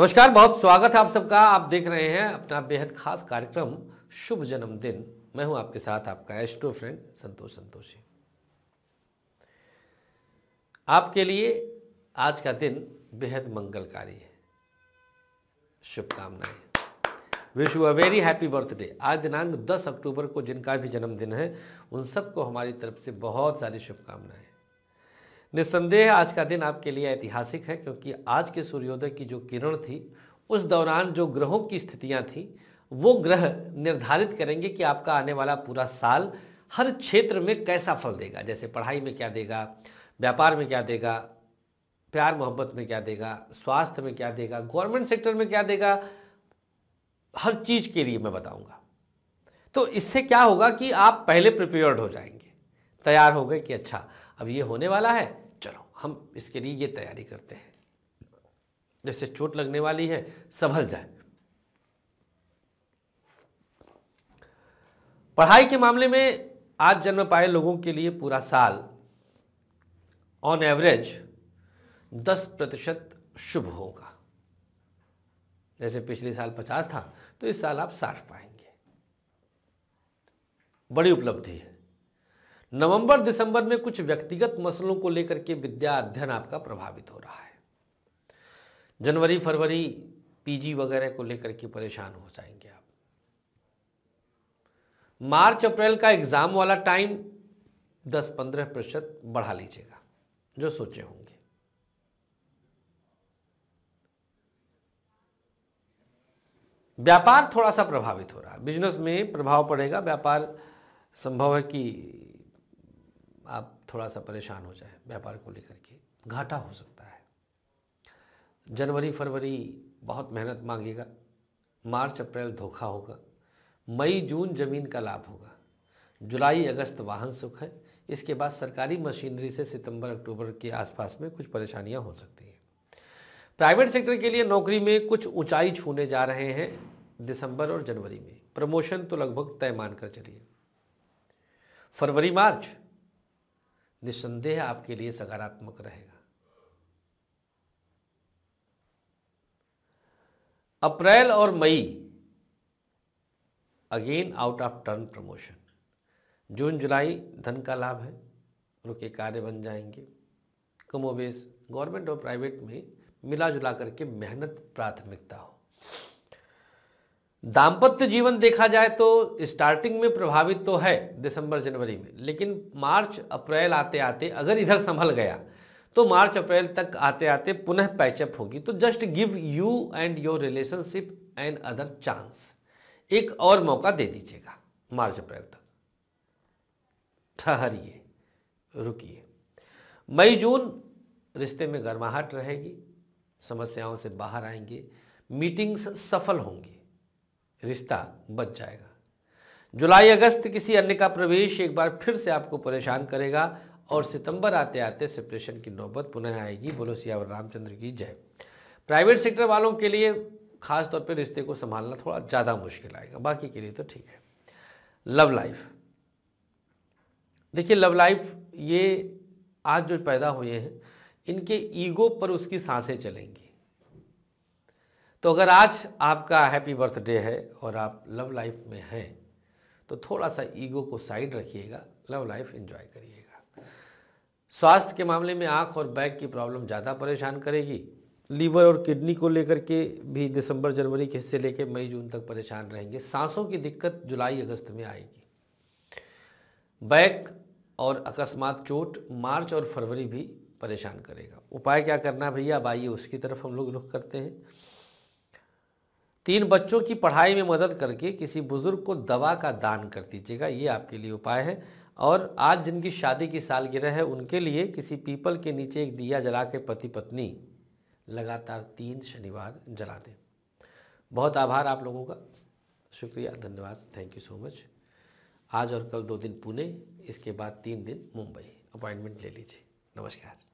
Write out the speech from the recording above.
नमस्कार बहुत स्वागत है आप सबका आप देख रहे हैं अपना बेहद खास कार्यक्रम शुभ जन्मदिन मैं हूं आपके साथ आपका एस्ट्रो फ्रेंड संतोष संतोषी आपके लिए आज का दिन बेहद मंगलकारी है शुभकामनाएं wish you a very happy birthday आज दिनांक 10 अक्टूबर को जिनका भी जन्मदिन है उन सबको हमारी तरफ से बहुत सारी शुभकामनाएं निस्संदेह आज का दिन आपके लिए ऐतिहासिक है क्योंकि आज के सूर्योदय की जो किरण थी उस दौरान जो ग्रहों की स्थितियां थी वो ग्रह निर्धारित करेंगे कि आपका आने वाला पूरा साल हर क्षेत्र में कैसा फल देगा जैसे पढ़ाई में क्या देगा व्यापार में क्या देगा प्यार मोहब्बत में क्या देगा स्वास्थ्य में क्या देगा गवर्नमेंट सेक्टर में क्या देगा हर चीज़ के लिए मैं बताऊंगा तो इससे क्या होगा कि आप पहले प्रिपेयर्ड हो जाएंगे तैयार हो गए कि अच्छा अब ये होने वाला है चलो हम इसके लिए ये तैयारी करते हैं जैसे चोट लगने वाली है संभल जाए पढ़ाई के मामले में आज जन्म पाए लोगों के लिए पूरा साल ऑन एवरेज दस प्रतिशत शुभ होगा जैसे पिछले साल पचास था तो इस साल आप साठ पाएंगे बड़ी उपलब्धि है नवंबर दिसंबर में कुछ व्यक्तिगत मसलों को लेकर के विद्या अध्ययन आपका प्रभावित हो रहा है जनवरी फरवरी पीजी वगैरह को लेकर के परेशान हो जाएंगे आप मार्च अप्रैल का एग्जाम वाला टाइम 10-15 प्रतिशत बढ़ा लीजिएगा जो सोचे होंगे व्यापार थोड़ा सा प्रभावित हो रहा है बिजनेस में प्रभाव पड़ेगा व्यापार संभव है कि आप थोड़ा सा परेशान हो जाए व्यापार को लेकर के घाटा हो सकता है जनवरी फरवरी बहुत मेहनत मांगेगा मार्च अप्रैल धोखा होगा मई जून जमीन का लाभ होगा जुलाई अगस्त वाहन सुख है इसके बाद सरकारी मशीनरी से सितंबर अक्टूबर के आसपास में कुछ परेशानियां हो सकती हैं प्राइवेट सेक्टर के लिए नौकरी में कुछ ऊंचाई छूने जा रहे हैं दिसंबर और जनवरी में प्रमोशन तो लगभग तय मानकर चलिए फरवरी मार्च निस्संदेह आपके लिए सकारात्मक रहेगा अप्रैल और मई again out of turn promotion जून जुलाई धन का लाभ है उनके कार्य बन जाएंगे कमोबेश गवर्नमेंट और प्राइवेट में मिला जुला करके मेहनत प्राथमिकता हो दाम्पत्य जीवन देखा जाए तो स्टार्टिंग में प्रभावित तो है दिसंबर जनवरी में लेकिन मार्च अप्रैल आते आते अगर इधर संभल गया तो मार्च अप्रैल तक आते आते पुनः पैचअप होगी तो just give you and your relationship and other chance एक और मौका दे दीजिएगा मार्च अप्रैल तक ठहरिए रुकिए मई जून रिश्ते में गर्माहट रहेगी समस्याओं से बाहर आएंगे मीटिंग्स सफल होंगी रिश्ता बच जाएगा जुलाई अगस्त किसी अन्य का प्रवेश एक बार फिर से आपको परेशान करेगा और सितंबर आते आते सेपरेशन की नौबत पुनः आएगी बोलो सियावर रामचंद्र की जय प्राइवेट सेक्टर वालों के लिए खास तौर पे रिश्ते को संभालना थोड़ा ज़्यादा मुश्किल आएगा बाकी के लिए तो ठीक है लव लाइफ देखिए लव लाइफ ये आज जो पैदा हुए हैं इनके ईगो पर उसकी सांसें चलेंगी तो अगर आज आपका हैप्पी बर्थडे है और आप लव लाइफ में हैं तो थोड़ा सा ईगो को साइड रखिएगा लव लाइफ एंजॉय करिएगा स्वास्थ्य के मामले में आँख और बैक की प्रॉब्लम ज़्यादा परेशान करेगी लीवर और किडनी को लेकर के भी दिसंबर जनवरी के हिस्से लेकर मई जून तक परेशान रहेंगे सांसों की दिक्कत जुलाई अगस्त में आएगी बैक और अकस्मात चोट मार्च और फरवरी भी परेशान करेगा उपाय क्या करना भैया अब आइए उसकी तरफ हम लोग रुख करते हैं तीन बच्चों की पढ़ाई में मदद करके किसी बुज़ुर्ग को दवा का दान कर दीजिएगा ये आपके लिए उपाय है और आज जिनकी शादी की सालगिरह है उनके लिए किसी पीपल के नीचे एक दिया जला के पति पत्नी लगातार तीन शनिवार जला दें बहुत आभार आप लोगों का शुक्रिया धन्यवाद थैंक यू सो मच आज और कल दो दिन पुणे इसके बाद तीन दिन मुंबई अपॉइंटमेंट ले लीजिए नमस्कार